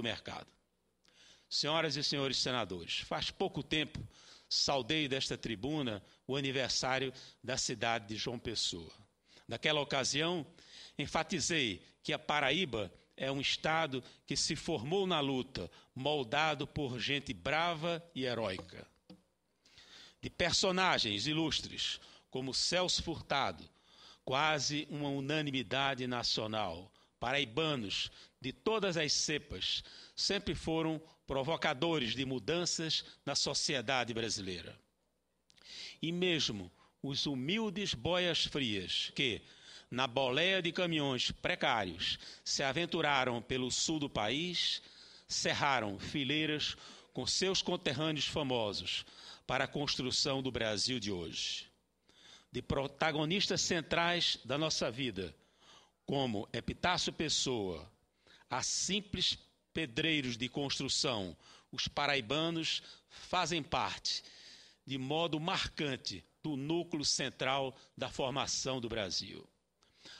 do mercado. Senhoras e senhores senadores, faz pouco tempo saudei desta tribuna o aniversário da cidade de João Pessoa. Naquela ocasião, enfatizei que a Paraíba é um estado que se formou na luta, moldado por gente brava e heróica. De personagens ilustres, como Celso Furtado, quase uma unanimidade nacional, paraibanos de todas as cepas sempre foram provocadores de mudanças na sociedade brasileira. E mesmo os humildes boias frias que, na boleia de caminhões precários, se aventuraram pelo sul do país, cerraram fileiras com seus conterrâneos famosos para a construção do Brasil de hoje. De protagonistas centrais da nossa vida, como Epitácio Pessoa, a simples pedreiros de construção, os paraibanos fazem parte, de modo marcante, do núcleo central da formação do Brasil.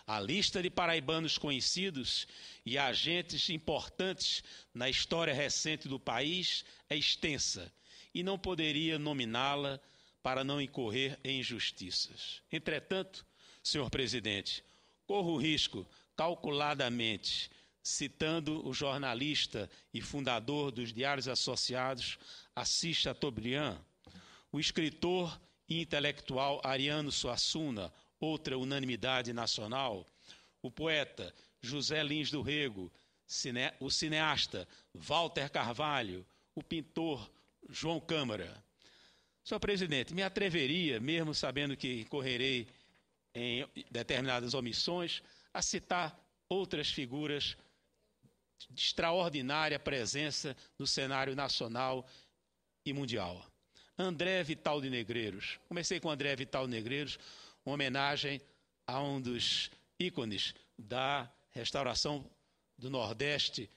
A lista de paraibanos conhecidos e agentes importantes na história recente do país é extensa e não poderia nominá-la para não incorrer em injustiças. Entretanto, senhor presidente, corro o risco, calculadamente, citando o jornalista e fundador dos Diários Associados, Assis Chateaubriand, o escritor e intelectual Ariano Suassuna, outra unanimidade nacional, o poeta José Lins do Rego, cine... o cineasta Walter Carvalho, o pintor João Câmara. Senhor presidente, me atreveria, mesmo sabendo que correrei em determinadas omissões, a citar outras figuras de extraordinária presença no cenário nacional e mundial. André Vital de Negreiros. Comecei com André Vital de Negreiros, uma homenagem a um dos ícones da restauração do Nordeste